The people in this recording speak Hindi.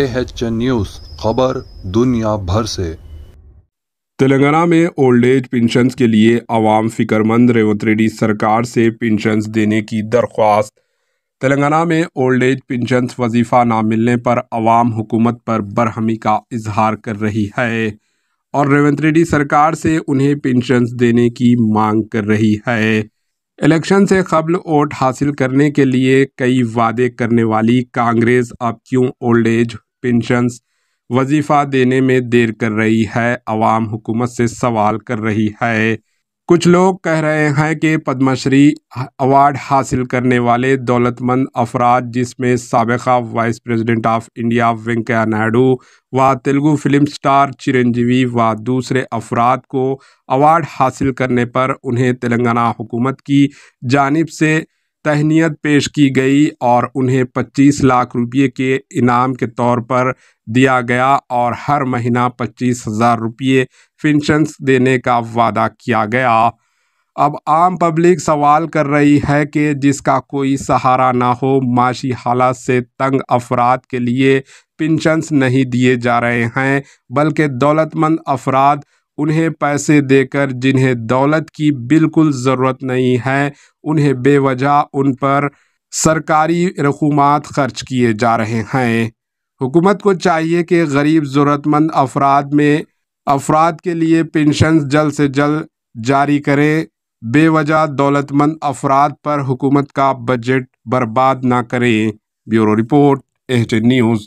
ए एच न्यूज खबर दुनिया भर से तेलंगाना में ओल्ड एज पेंशन के लिए आवाम फिक्रमंद रेवंत रेड्डी सरकार से पेंशन देने की दरख्वास्त तेलंगाना में ओल्ड एज पेंशन वजीफ़ा ना मिलने पर आवाम हुकूमत पर बरहमी का इजहार कर रही है और रेवंत रेड्डी सरकार से उन्हें पेंशन देने की मांग कर रही है इलेक्शन से कबल वोट हासिल करने के लिए कई वादे करने वाली कांग्रेस अब क्यों ओल्ड एज पेंशन वजीफ़ा देने में देर कर रही है अवाम हुकूमत से सवाल कर रही है कुछ लोग कह रहे हैं कि पद्मश्री अवार्ड हासिल करने वाले दौलतमंद अफराद जिसमें सबका vice president of India Venkaiah Naidu व तेलुगु फिल्म स्टार चिरंजीवी व दूसरे अफराद को अवार्ड हासिल करने पर उन्हें तेलंगाना हुकूमत की जानब से तहनीत पेश की गई और उन्हें पच्चीस लाख रुपये के इनाम के तौर पर दिया गया और हर महीना पच्चीस हज़ार रुपये पेंशन्स देने का वादा किया गया अब आम पब्लिक सवाल कर रही है कि जिसका कोई सहारा ना हो माशी हालात से तंग अफराद के लिए पेंशंस नहीं दिए जा रहे हैं बल्कि दौलतमंद अफराद उन्हें पैसे देकर जिन्हें दौलत की बिल्कुल ज़रूरत नहीं है उन्हें बेवजह उन पर सरकारी रकूमात खर्च किए जा रहे हैं हुकूमत को चाहिए कि गरीब ज़रूरतमंद अफराद में अफराद के लिए पेंशन जल्द से जल्द जारी करें बेवजह दौलतमंद अफराद पर हुकूमत का बजट बर्बाद ना करें ब्यूरो रिपोर्ट एच न्यूज़